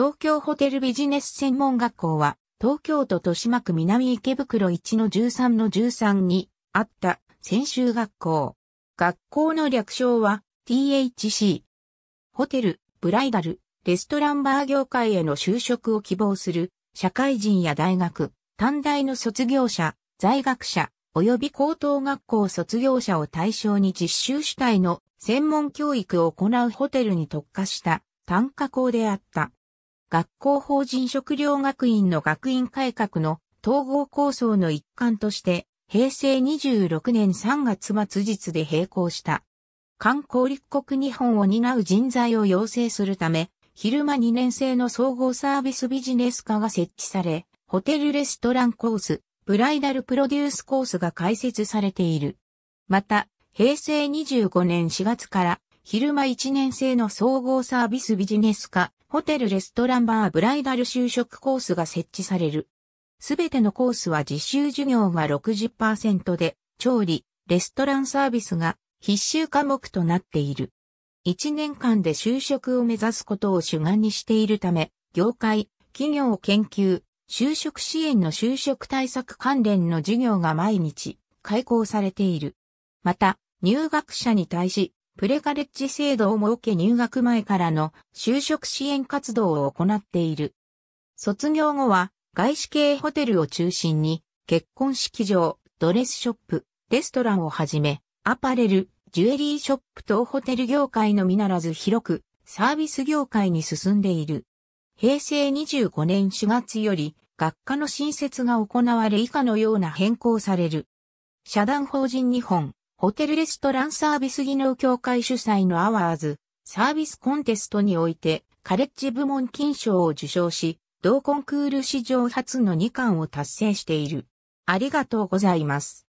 東京ホテルビジネス専門学校は、東京都豊島区南池袋1の13の13にあった専修学校。学校の略称は THC。ホテル、ブライダル、レストランバー業界への就職を希望する社会人や大学、短大の卒業者、在学者、及び高等学校卒業者を対象に実習主体の専門教育を行うホテルに特化した単価校であった。学校法人食料学院の学院改革の統合構想の一環として、平成26年3月末日で並行した。観光立国日本を担う人材を養成するため、昼間2年生の総合サービスビジネス科が設置され、ホテルレストランコース、ブライダルプロデュースコースが開設されている。また、平成25年4月から、昼間1年生の総合サービスビジネス科、ホテルレストランバーブライダル就職コースが設置される。すべてのコースは実習授業が60%で、調理、レストランサービスが必修科目となっている。1年間で就職を目指すことを主眼にしているため、業界、企業研究、就職支援の就職対策関連の授業が毎日開講されている。また、入学者に対し、プレカレッジ制度を設け入学前からの就職支援活動を行っている。卒業後は外資系ホテルを中心に結婚式場、ドレスショップ、レストランをはじめ、アパレル、ジュエリーショップ等ホテル業界のみならず広くサービス業界に進んでいる。平成25年4月より学科の新設が行われ以下のような変更される。社団法人日本ホテルレストランサービス技能協会主催のアワーズサービスコンテストにおいてカレッジ部門金賞を受賞し、同コンクール史上初の2冠を達成している。ありがとうございます。